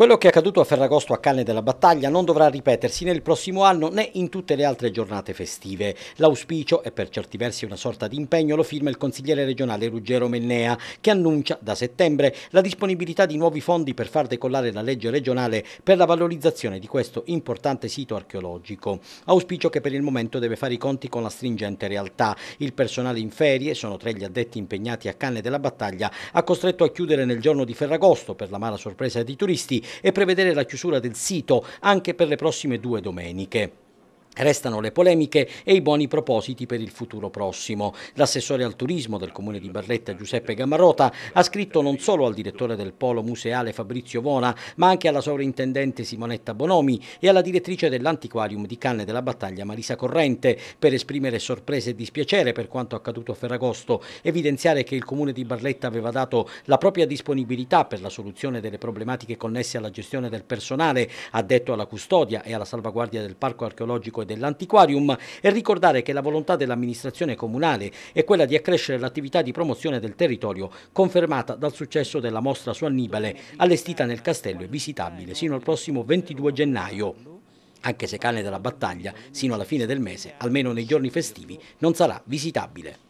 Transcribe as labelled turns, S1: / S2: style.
S1: Quello che è accaduto a Ferragosto a Canne della Battaglia non dovrà ripetersi nel prossimo anno né in tutte le altre giornate festive. L'auspicio, e per certi versi una sorta di impegno, lo firma il consigliere regionale Ruggero Mennea, che annuncia da settembre la disponibilità di nuovi fondi per far decollare la legge regionale per la valorizzazione di questo importante sito archeologico. Auspicio che per il momento deve fare i conti con la stringente realtà. Il personale in ferie, sono tre gli addetti impegnati a Canne della Battaglia, ha costretto a chiudere nel giorno di Ferragosto per la mala sorpresa di turisti e prevedere la chiusura del sito anche per le prossime due domeniche. Restano le polemiche e i buoni propositi per il futuro prossimo. L'assessore al turismo del comune di Barletta Giuseppe Gamarrota ha scritto non solo al direttore del polo museale Fabrizio Vona, ma anche alla sovrintendente Simonetta Bonomi e alla direttrice dell'antiquarium di Canne della Battaglia Marisa Corrente per esprimere sorprese e dispiacere per quanto accaduto a Ferragosto, evidenziare che il comune di Barletta aveva dato la propria disponibilità per la soluzione delle problematiche connesse alla gestione del personale, addetto alla custodia e alla salvaguardia del parco archeologico parco dell'antiquarium e ricordare che la volontà dell'amministrazione comunale è quella di accrescere l'attività di promozione del territorio, confermata dal successo della mostra su Annibale, allestita nel castello e visitabile sino al prossimo 22 gennaio anche se cane della battaglia, sino alla fine del mese, almeno nei giorni festivi, non sarà visitabile.